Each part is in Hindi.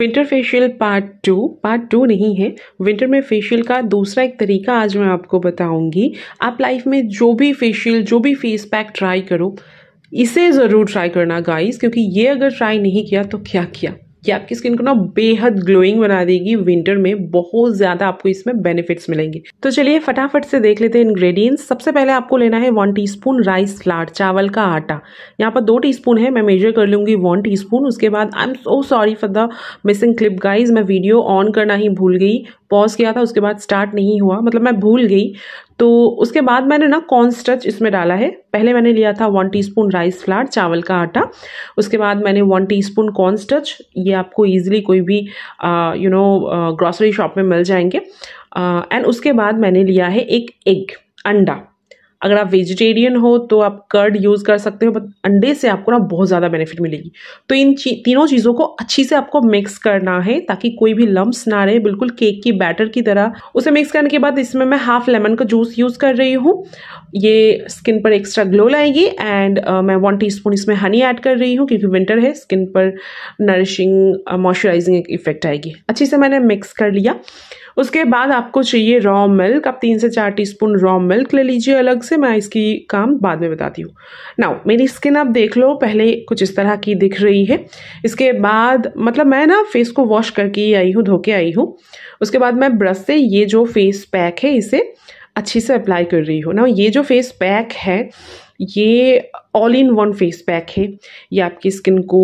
winter facial part two part two नहीं है विंटर में फेशियल का दूसरा एक तरीका आज मैं आपको बताऊंगी आप लाइफ में जो भी फेशियल जो भी फेस पैक ट्राई करो इसे ज़रूर ट्राई करना गाइस क्योंकि ये अगर ट्राई नहीं किया तो क्या किया ये आपकी स्किन को ना बेहद ग्लोइंग बना देगी विंटर में बहुत ज़्यादा आपको इसमें बेनिफिट्स मिलेंगे तो चलिए फटाफट से देख लेते हैं इंग्रेडिएंट्स सबसे पहले आपको लेना है वन टीस्पून राइस फ्लावर चावल का आटा यहाँ पर दो टीस्पून है मैं मेजर कर लूंगी वन टीस्पून उसके बाद I am so sorry for the missing clip guys मैं वीडियो ऑन करना ही भूल गई पॉज किया था उसके बाद स्टार्ट नहीं हुआ मतलब मैं भूल गई तो उसके बाद मैंने ना कॉर्न स्टच इसमें डाला है पहले मैंने लिया था वन टीस्पून राइस फ्लार चावल का आटा उसके बाद मैंने वन टीस्पून कॉर्न स्टच ये आपको ईजिली कोई भी यू नो ग्रॉसरी शॉप में मिल जाएंगे एंड उसके बाद मैंने लिया है एक एग अंडा अगर आप वेजिटेरियन हो तो आप कर्ड यूज़ कर सकते हो बट अंडे से आपको ना बहुत ज़्यादा बेनिफिट मिलेगी तो इन ची, तीनों चीज़ों को अच्छी से आपको मिक्स करना है ताकि कोई भी लम्ब्स ना रहे बिल्कुल केक की बैटर की तरह उसे मिक्स करने के बाद इसमें मैं हाफ लेमन का जूस यूज़ कर रही हूँ ये स्किन पर एक्स्ट्रा ग्लो लाएगी एंड uh, मैं वन टी इसमें हनी ऐड कर रही हूँ क्योंकि विंटर है स्किन पर नरिशिंग मॉइस्चराइजिंग uh, इफेक्ट आएगी अच्छी से मैंने मिक्स कर लिया उसके बाद आपको चाहिए रॉ मिल्क आप तीन से चार टीस्पून रॉ मिल्क ले लीजिए अलग से से मैं इसकी काम बाद में बताती हूँ नाउ मेरी स्किन आप देख लो पहले कुछ इस तरह की दिख रही है इसके बाद मतलब मैं ना फेस को वॉश करके आई हूँ धो के आई हूँ उसके बाद मैं ब्रश से ये जो फेस पैक है इसे अच्छे से अप्लाई कर रही हो ना ये जो फेस पैक है ये all in one face pack है ये आपकी स्किन को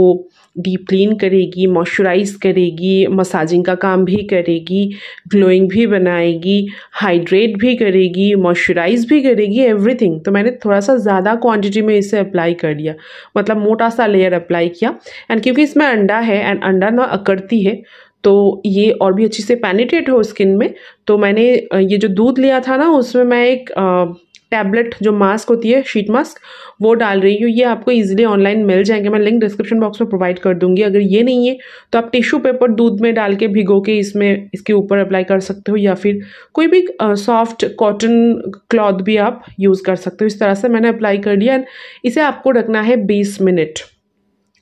डीप क्लीन करेगी मॉइस्चराइज करेगी मसाजिंग का काम भी करेगी ग्लोइंग भी बनाएगी हाइड्रेट भी करेगी मॉइस्चराइज भी करेगी एवरीथिंग तो मैंने थोड़ा सा ज़्यादा क्वांटिटी में इसे अप्लाई कर लिया मतलब मोटा सा लेयर अप्लाई किया एंड क्योंकि इसमें अंडा है एंड अंडा ना अकड़ती है तो ये और भी अच्छे से पैनिटेट हो स्किन में तो मैंने ये जो दूध लिया था ना उसमें मैं एक टैबलेट जो मास्क होती है शीट मास्क वो डाल रही हूँ ये आपको इजीली ऑनलाइन मिल जाएंगे मैं लिंक डिस्क्रिप्शन बॉक्स में प्रोवाइड कर दूंगी अगर ये नहीं है तो आप टिश्यू पेपर दूध में डाल के भिगो के इसमें इसके ऊपर अप्लाई कर सकते हो या फिर कोई भी सॉफ्ट कॉटन क्लॉथ भी आप यूज़ कर सकते हो इस तरह से मैंने अप्लाई कर लिया एंड इसे आपको रखना है बीस मिनट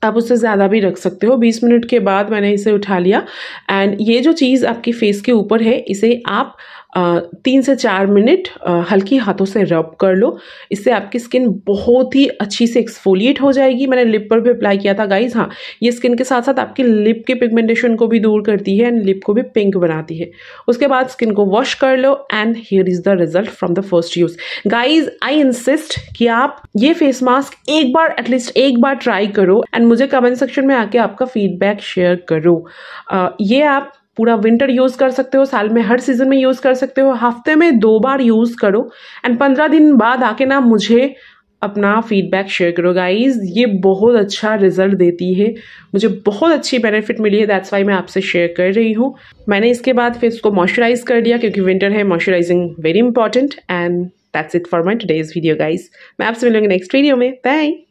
आप उससे ज़्यादा भी रख सकते हो 20 मिनट के बाद मैंने इसे उठा लिया एंड ये जो चीज़ आपकी फेस के ऊपर है इसे आप तीन से चार मिनट हल्की हाथों से रब कर लो इससे आपकी स्किन बहुत ही अच्छी से एक्सफोलिएट हो जाएगी मैंने लिप पर भी अप्लाई किया था गाइज हाँ ये स्किन के साथ साथ आपकी लिप के पिगमेंटेशन को भी दूर करती है एंड लिप को भी पिंक बनाती है उसके बाद स्किन को वॉश कर लो and here is the result from the first use guys I insist कि आप ये फेस मास्क एक बार एटलीस्ट एक बार ट्राई करो एंड मुझे कमेंट सेक्शन में आके आपका फीडबैक शेयर करो आ, ये आप पूरा विंटर यूज़ कर सकते हो साल में हर सीज़न में यूज़ कर सकते हो हफ्ते में दो बार यूज़ करो एंड पंद्रह दिन बाद आके ना मुझे अपना फीडबैक शेयर करो गाइज ये बहुत अच्छा रिजल्ट देती है मुझे बहुत अच्छी बेनिफिट मिली है दैट्स वाई मैं आपसे शेयर कर रही हूँ मैंने इसके बाद फिर उसको मॉइस्चराइज कर दिया क्योंकि विंटर है moisturising very important and that's it for my today's video guys मैं आपसे मिलूंगी नेक्स्ट वीडियो में बाय